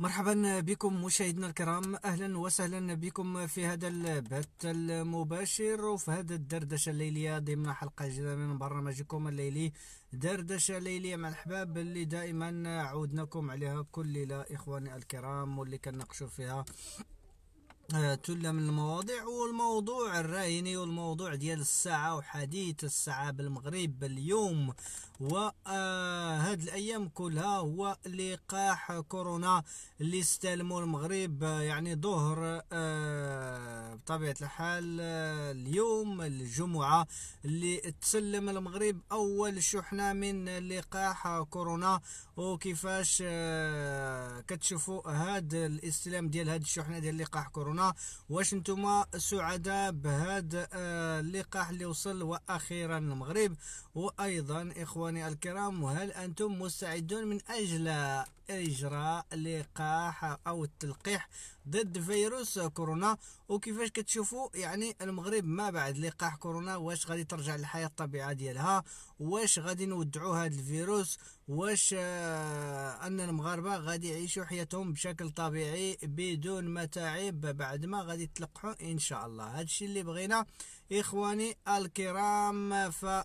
مرحبا بكم مشاهدينا الكرام اهلا وسهلا بكم في هذا البث المباشر وفي هذا الدردشه الليليه ضمن حلقه جديده من برنامجكم الليلي دردشه ليليه مع الحباب اللي دائما عودناكم عليها كل ليله اخواني الكرام واللي كنناقشوا فيها آه، تلة من المواضيع والموضوع الرايني والموضوع ديال الساعة وحديث الساعة بالمغرب اليوم وهاد آه، الأيام كلها هو لقاح كورونا اللي استلموا المغرب آه، يعني ظهر بطبيعة الحال اليوم الجمعة اللي تسلم المغرب أول شحنة من لقاح كورونا وكيفاش كتشوفوا هاد الاستلام ديال هاد الشحنة ديال لقاح كورونا واش نتوما سعداء بهذا آه، اللقاح اللي وصل واخيرا المغرب وايضا اخواني الكرام وهل انتم مستعدون من اجل اجراء لقاح او التلقيح ضد فيروس كورونا وكيفاش كتشوفوا يعني المغرب ما بعد لقاح كورونا واش غادي ترجع للحياه الطبيعيه ديالها واش غادي نودعوا هذا الفيروس واش آه ان المغاربه غادي يعيشوا حياتهم بشكل طبيعي بدون متاعب بعد ما غادي تلقحوا ان شاء الله هذا الشيء اللي بغينا إخواني الكرام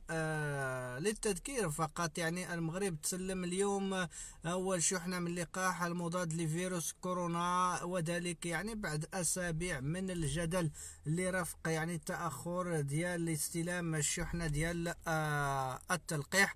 آه، للتذكير فقط يعني المغرب تسلم اليوم آه، أول شحنة من لقاح المضاد لفيروس كورونا وذلك يعني بعد أسابيع من الجدل لرفق يعني التأخر ديال استلام الشحنة ديال آه، التلقيح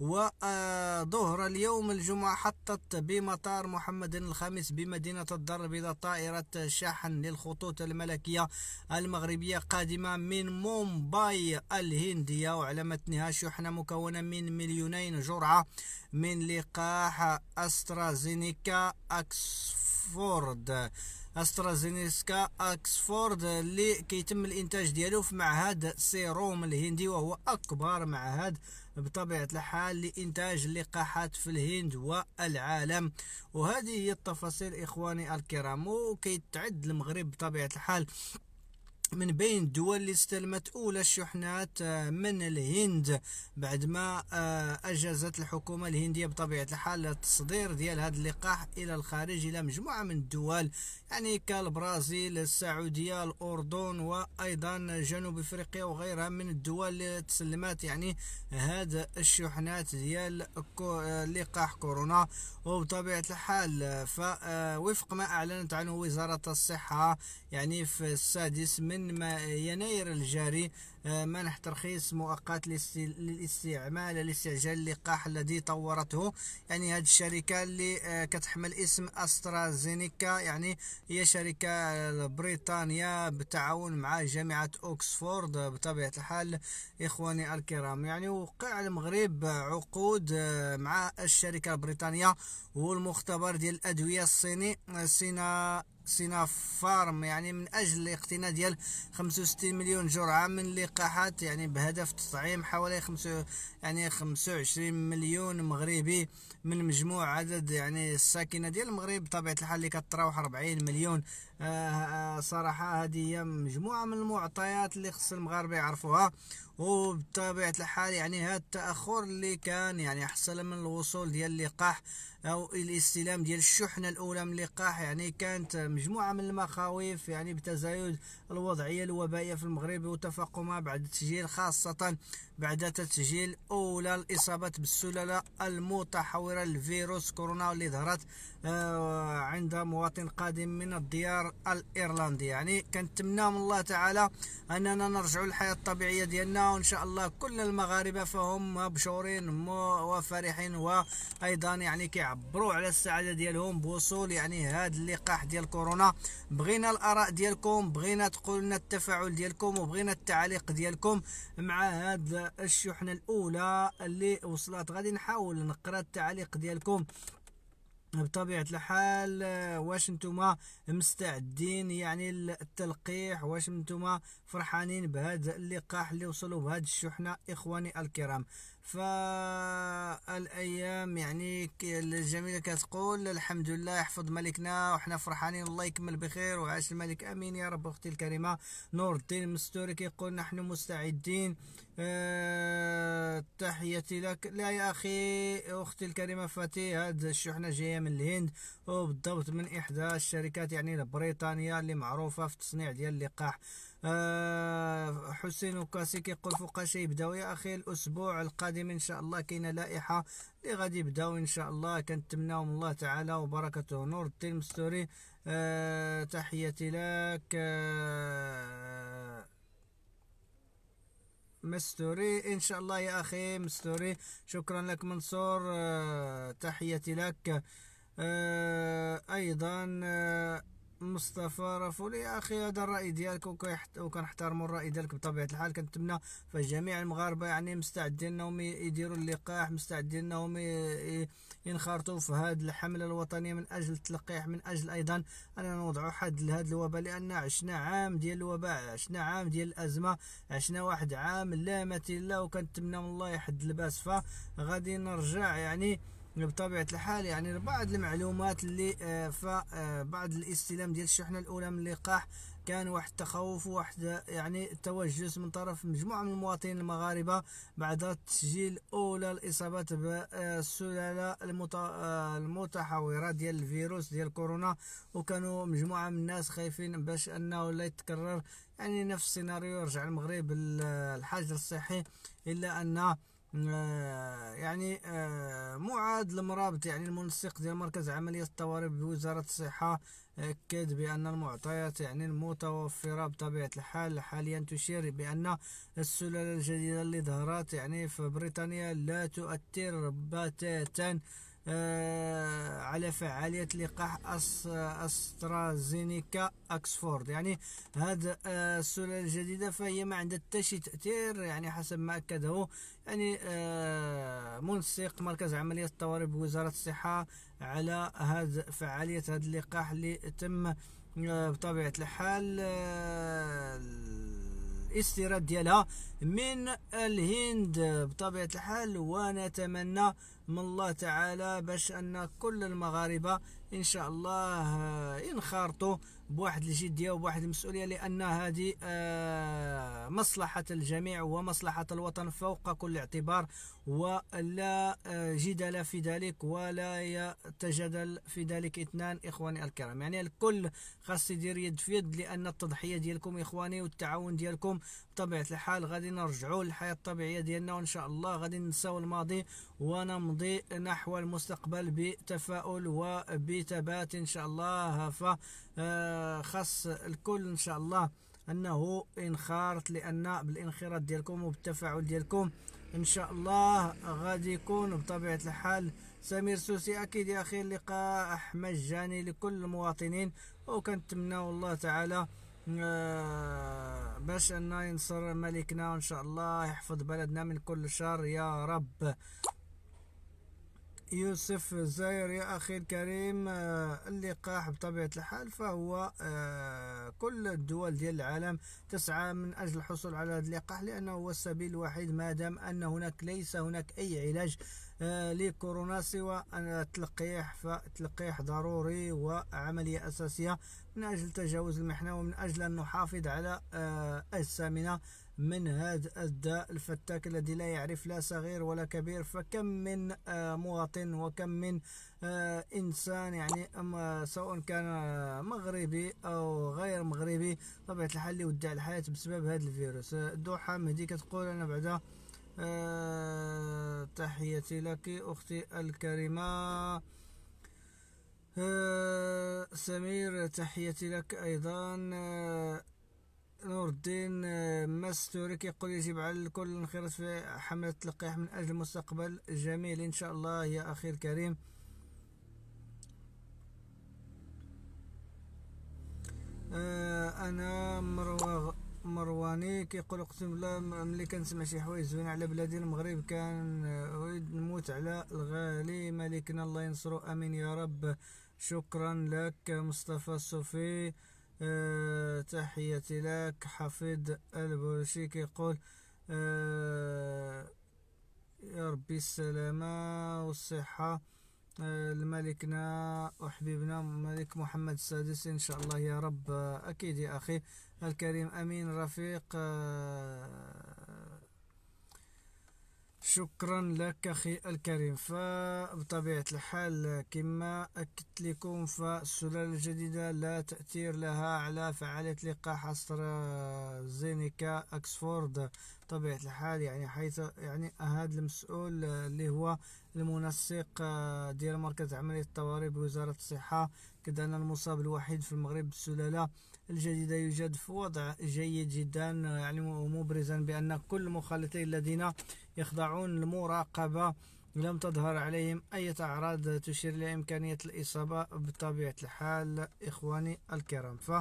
وظهر اليوم الجمعة حطت بمطار محمد الخامس بمدينة الدار البيضاء طائرة شحن للخطوط الملكية المغربية قادمة من مومباي الهندية وعلى متنها شحنة مكونة من مليونين جرعة من لقاح أسترازينيكا أكسفورد استرازينيسكا اكسفورد اللي كيتم الانتاج ديالو في معهد سيروم الهندي وهو اكبر معهد بطبيعه الحال لانتاج اللقاحات في الهند والعالم وهذه هي التفاصيل اخواني الكرام وكيتعد المغرب بطبيعه الحال من بين الدول اللي استلمت أولى الشحنات آه، من الهند بعد ما آه، أجازت الحكومة الهندية بطبيعة الحال التصدير ديال هذا اللقاح إلى الخارج إلى مجموعة من الدول يعني كالبرازيل السعودية الأردن وأيضا جنوب إفريقيا وغيرها من الدول اللي تسلمت يعني هذا الشحنات ديال آه، لقاح كورونا وبطبيعة الحال فوفق ما أعلنت عنه وزارة الصحة يعني في السادس من من يناير الجاري آه، منح ترخيص مؤقت للاستعمال الاستعجال اللقاح الذي طورته يعني هذه الشركة اللي آه، كتحمل اسم أسترازينيكا يعني هي شركة آه، بريطانيا بالتعاون مع جامعة أوكسفورد بطبيعة الحال إخواني الكرام يعني وقع المغرب عقود مع الشركة البريطانية والمختبر ديال الأدوية الصيني سينا سينافارم يعني من أجل الاقتناء ديال 65 مليون جرعة من اللقاحات يعني بهدف تطعيم حوالي 5 يعني 25 مليون مغربي من مجموع عدد يعني الساكنة ديال المغرب بطبيعة الحال اللي كتراوح 40 مليون آه، صراحه هذه مجموعه من المعطيات اللي خص المغاربه يعرفوها وبطبيعه الحال يعني هذا التاخر اللي كان يعني حصل من الوصول ديال اللقاح او الاستلام ديال الشحنه الاولى من اللقاح يعني كانت مجموعه من المخاوف يعني بتزايد الوضعيه الوبائيه في المغرب وتفاقمها بعد التسجيل خاصه بعد تسجيل اولى الاصابات بالسلاله المتحوره لفيروس كورونا اللي ظهرت آه، عند مواطن قادم من الديار الايرلندي يعني كنتمنى من الله تعالى اننا نرجعوا للحياه الطبيعيه ديالنا وان شاء الله كل المغاربه فهم مبشورين وفرحين وايضا يعني كيعبروا على السعاده ديالهم بوصول يعني هذا اللقاح ديال كورونا بغينا الاراء ديالكم بغينا تقول لنا التفاعل ديالكم وبغينا التعليق ديالكم مع هذا الشحنه الاولى اللي وصلت غادي نحاول نقرا التعليق ديالكم بطبيعة الحال آه، واش نتوما مستعدين يعني للتلقيح واش نتوما فرحانين بهذا اللقاح اللي وصلوا بهذه الشحنة إخواني الكرام فالايام يعني الجميله كتقول الحمد لله يحفظ ملكنا وحنا فرحانين الله يكمل بخير وعاش الملك امين يا رب اختي الكريمه نور الدين المستوري كيقول نحن مستعدين أه تحيتي لك لا يا اخي اختي الكريمه فاتي هاد الشحنه جايه من الهند وبالضبط من احدى الشركات يعني البريطانيه اللي معروفه في التصنيع ديال اللقاح آه حسين وكاسي كيقول فوق شي يبداو يا اخي الاسبوع القادم ان شاء الله كاينه لائحه اللي غادي يبداو ان شاء الله كنتمناو من الله تعالى وبركته نور الدين مستوري آه تحياتي لك آه مستوري ان شاء الله يا اخي مستوري شكرا لك منصور آه تحياتي لك آه ايضا آه مصطفى رفولي اخي هذا الراي ديالك وكنحترموا الراي ديالك بطبيعه الحال كنتمنى فجميع المغاربه يعني مستعدين انهم يديروا اللقاح مستعدين انهم ينخرطوا في هذه الحمله الوطنيه من اجل التلقيح من اجل ايضا اننا نوضعوا حد لهذا الوباء لان عشنا عام ديال الوباء عشنا عام ديال الازمه عشنا واحد عام لا مثيل له وكنتمنى من الله يحد الباس فغادي نرجع يعني بطبيعه الحال يعني بعض المعلومات اللي آه، فبعد آه، الاستلام ديال الشحنه الاولى من اللقاح كان واحد التخوف وواحد آه، يعني التوجس من طرف مجموعه من المواطنين المغاربه بعد تسجيل اولى الاصابات بالسلاله المتحوره ديال الفيروس ديال كورونا وكانوا مجموعه من الناس خايفين باش انه لا يتكرر يعني نفس السيناريو يرجع المغرب الحجر الصحي الا ان آه، يعني آه، معاد المرابط يعني المنسق ديال مركز عملية الطوارئ بوزارة الصحة آه، أكد بأن المعطيات يعني المتوفرة بطبيعة الحال حاليا تشير بأن السلالة الجديدة اللي ظهرت يعني في بريطانيا لا تؤثر بتاتا آه، على فعالية لقاح أسترازينيكا أكسفورد يعني هذه آه، السلالة الجديدة فهي ما عندها حتى شي تأثير يعني حسب ما أكده يعني آه، منسق مركز عملية الطوارئ بوزارة الصحة على هذا فعالية هذا اللقاح اللي تم بطبيعة الحال الاستيراد ديالها من الهند بطبيعة الحال ونتمنى من الله تعالى باش ان كل المغاربه ان شاء الله ينخرطوا آه، بواحد الجديه وبواحد المسؤوليه لان هذه آه، مصلحه الجميع ومصلحه الوطن فوق كل اعتبار ولا آه، جدال في ذلك ولا يتجادل في ذلك اثنان اخواني الكرام يعني الكل خاص يدير يد في يد لان التضحيه ديالكم اخواني والتعاون ديالكم بطبيعه الحال غادي نرجعوا للحياه الطبيعيه ديالنا وان شاء الله غادي ننساو الماضي ونمضي نحو المستقبل بتفاؤل وب كتابات إن شاء الله فخص آه، الكل إن شاء الله أنه انخرط لأن بالانخراط ديالكم وبالتفاعل ديالكم إن شاء الله غادي يكون بطبيعة الحال سمير سوسي أكيد يا أخي اللقاء مجاني لكل المواطنين وكنتمنى الله تعالى آه، باش أن ينصر ملكنا وإن شاء الله يحفظ بلدنا من كل شر يا رب يوسف الزاير يا أخي الكريم آه، اللقاح بطبيعة الحال فهو آه، كل الدول ديال العالم تسعى من أجل الحصول على هذا اللقاح لأنه هو السبيل الوحيد ما دام أن هناك ليس هناك أي علاج آه، لكورونا سوى التلقيح فالتلقيح ضروري وعملية أساسية من أجل تجاوز المحنة ومن أجل أن نحافظ على أجسامنا من هذا الداء الفتاك الذي لا يعرف لا صغير ولا كبير فكم من آه، مواطن وكم من آه، انسان يعني أما آه، سواء كان مغربي او غير مغربي طبيعه الحال اللي ودع الحياه بسبب هذا الفيروس دوحه مهدي كتقول انا بعدا تحياتي لك اختي الكريمه سمير تحياتي لك ايضا نور الدين آه، ماس توري كيقول يجب على الكل الانخراط في حملة التلقيح من أجل مستقبل جميل إن شاء الله يا أخي الكريم آه، أنا مروغ مرواني كيقول اقسم بالله ملي كنسمع شي حوايج زوينه على بلادي المغرب كان آه، اريد نموت على الغالي ملكنا الله ينصرو امين يا رب شكرا لك مصطفى الصوفي آه، تحياتي لك حفيظ البرشي كيقول آه، يا ربي السلامة والصحة أه لملكنا وحبيبنا ملك محمد السادس إن شاء الله يا رب آه، أكيد يا أخي الكريم أمين رفيق شكرا لك اخي الكريم فبطبيعه الحال كما اكدت لكم فالسلاله الجديده لا تاثير لها على فعاليه لقاح حصر زينيكا اكسفورد بطبيعه الحال يعني حيث يعني هذا المسؤول اللي هو المنسق ديال مركز عمليه الطوارئ بوزاره الصحه كذا ان المصاب الوحيد في المغرب بالسلاله الجديده يوجد في وضع جيد جدا يعني مبرزا بان كل مخالطين الذين يخضعون لمراقبة لم تظهر عليهم أي أعراض تشير لإمكانية الإصابة بطبيعة الحال إخواني الكرام ف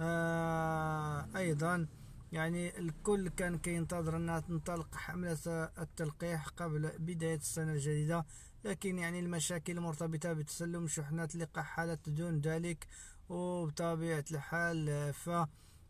آه، أيضا يعني الكل كان كينتظر أنها تنطلق حملة التلقيح قبل بداية السنة الجديدة لكن يعني المشاكل المرتبطة بتسلم شحنات اللقاح حالت دون ذلك وبطبيعة الحال ف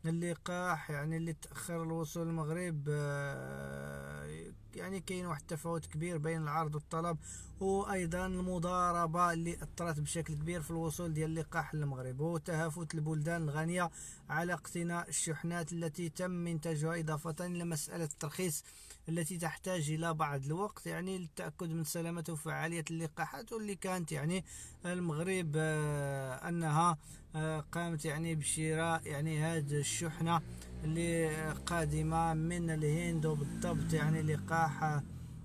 اللقاح يعني اللي تاخر الوصول للمغرب آه، يعني كاين واحد التفاوت كبير بين العرض والطلب وايضا المضاربه اللي اثرت بشكل كبير في الوصول ديال اللقاح للمغرب وتهافت البلدان الغنيه على اقتناء الشحنات التي تم انتاجها اضافه الى مساله الترخيص التي تحتاج إلى بعض الوقت يعني للتأكد من سلامة وفعالية اللقاحات واللي كانت يعني المغرب آه، أنها آه، قامت يعني بشراء يعني هذه الشحنة اللي قادمة من الهند وبالضبط يعني لقاح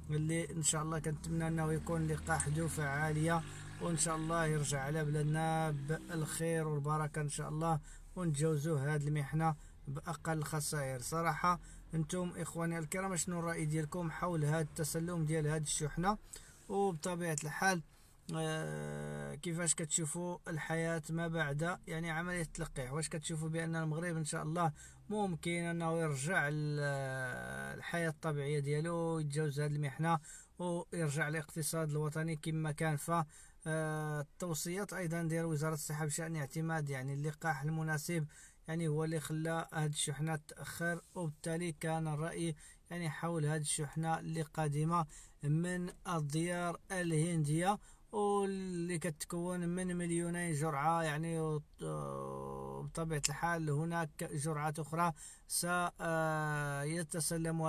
اللي ان شاء الله كنتمنى انه يكون لقاح ذو فعاليه وان شاء الله يرجع على بلادنا بالخير والبركه ان شاء الله ونتجاوزوا هذه المحنه باقل خسائر صراحه انتم اخواني الكرام شنو الراي ديالكم حول هذا التسلم ديال هذه الشحنه وبطبيعه الحال آه، كيفاش كتشوفوا الحياه ما بعد يعني عمليه التلقيح واش كتشوفوا بان المغرب ان شاء الله ممكن انه يرجع آه، الحياه الطبيعيه ديالو يتجاوز هذه المحنه ويرجع الاقتصاد الوطني كما كان ف آه، التوصيات ايضا ديال وزاره الصحه بشان اعتماد يعني اللقاح المناسب يعني هو اللي خلى هذه الشحنة تأخر وبالتالي كان الرأي يعني حول هذه الشحنة اللي قادمة من الديار الهندية واللي كتكون من مليوني جرعة يعني بطبيعة الحال هناك جرعات أخرى سيتسلمها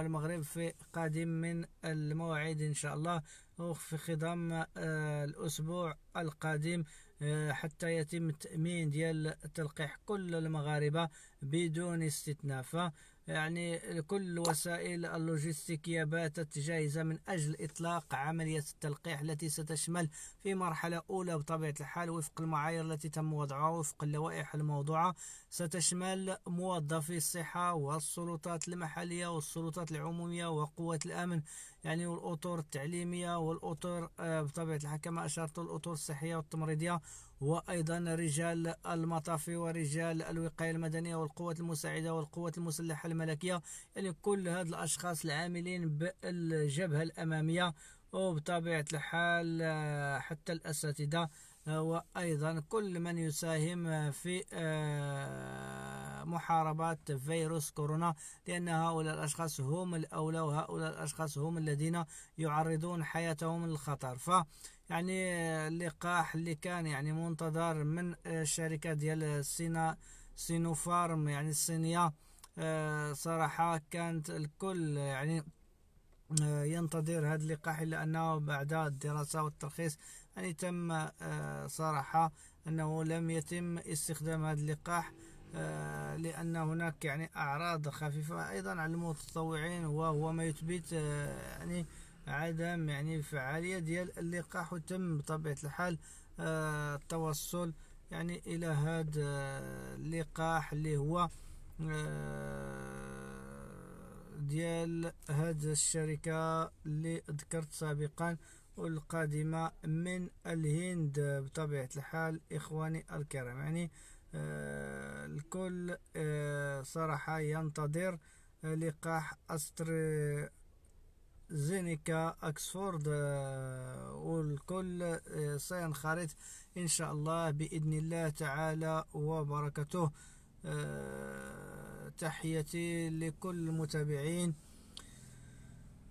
المغرب في قادم من الموعد إن شاء الله وفي خضم آه، الأسبوع القادم آه، حتى يتم التأمين ديال تلقيح كل المغاربة بدون استثناء يعني كل الوسائل اللوجستيكية باتت جاهزة من أجل إطلاق عملية التلقيح التي ستشمل في مرحلة أولى بطبيعة الحال وفق المعايير التي تم وضعها وفق اللوائح الموضوعة ستشمل موظفي الصحة والسلطات المحلية والسلطات العمومية وقوات الأمن يعني والأطر التعليمية والأطر آه، بطبيعة الحال كما أشرت الأطر الصحية والتمريضية وأيضا رجال المطافي ورجال الوقاية المدنية والقوات المساعدة والقوات المسلحة الملكية يعني كل هاد الأشخاص العاملين بالجبهة الأمامية وبطبيعة الحال آه، حتى الأساتذة وأيضا كل من يساهم في آه، محاربة فيروس كورونا لأن هؤلاء الأشخاص هم الأولى وهؤلاء الأشخاص هم الذين يعرضون حياتهم للخطر ف يعني اللقاح آه، اللي كان يعني منتظر من الشركة آه، ديال سينا سينوفارم يعني الصينية صراحة كانت الكل يعني ينتظر هذا اللقاح إلا أنه بعد الدراسة والترخيص يعني تم آه، صراحة أنه لم يتم استخدام هذا اللقاح آه، لأن هناك يعني أعراض خفيفة أيضا على المتطوعين وهو ما يثبت آه، يعني عدم يعني فعالية ديال اللقاح وتم بطبيعة الحال التوصل يعني إلى هذا اللقاح اللي هو ديال هذه الشركة اللي ذكرت سابقا القادمة من الهند بطبيعة الحال إخواني الكرام يعني آه، الكل آه، صراحة ينتظر آه، لقاح أستر زينيكا أكسفورد والكل سينخرط إن شاء الله بإذن الله تعالى وبركته تحيتي لكل المتابعين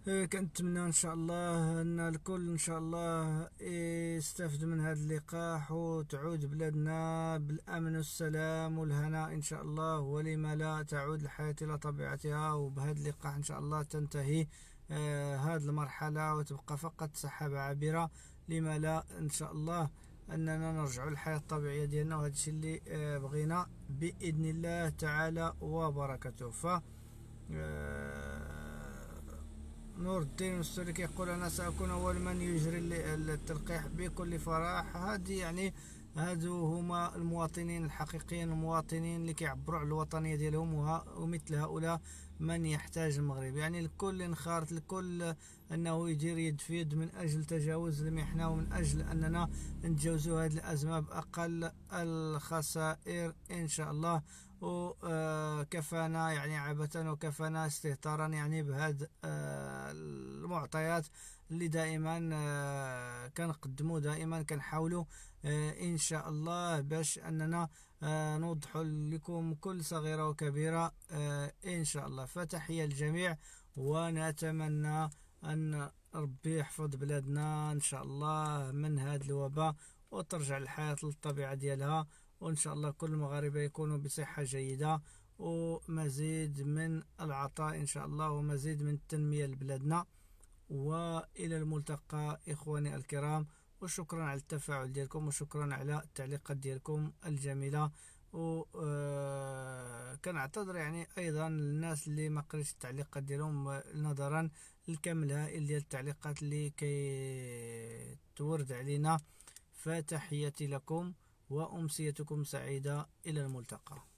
آه، كنتمنى ان شاء الله ان الكل ان شاء الله آه، يستافد من هذا اللقاح وتعود بلادنا بالامن والسلام والهناء ان شاء الله ولما لا تعود الحياه الى طبيعتها وبهذا اللقاح ان شاء الله تنتهي آه، هذه المرحله وتبقى فقط سحابه عابره لما لا ان شاء الله اننا نرجع للحياه الطبيعيه ديالنا وهذا الشيء اللي بغينا باذن الله تعالى وبركاته ف آه نور الدين السوري كيقول انا ساكون اول من يجري التلقيح بكل فرح هذه يعني هادو هما المواطنين الحقيقيين المواطنين اللي كيعبروا على الوطنيه ديالهم ومثل هؤلاء من يحتاج المغرب يعني الكل انخارت الكل انه يدير يد في يد من اجل تجاوز المحنه ومن اجل اننا نتجاوزوا هذه الازمه باقل الخسائر ان شاء الله وكفانا آه، يعني عبثا وكفانا استهتارا يعني بهاد آه، المعطيات اللي دائما آه، كنقدموا دائما كنحاولوا ان شاء الله باش اننا نوضح لكم كل صغيره وكبيره ان شاء الله فتحيه الجميع ونتمنى ان ربي يحفظ بلادنا ان شاء الله من هذا الوباء وترجع الحياه للطبيعه ديالها وإن شاء الله كل المغاربة يكونوا بصحة جيدة ومزيد من العطاء إن شاء الله ومزيد من التنمية لبلادنا وإلى الملتقى إخواني الكرام وشكرا على التفاعل ديالكم وشكرا على التعليقات ديالكم الجميلة و آه، كنعتذر يعني ايضا للناس اللي ما قريتش التعليقات ديالهم نظرا للكم الهائل ديال التعليقات اللي كيتورد علينا فتحياتي لكم وأمسيتكم سعيدة إلى الملتقى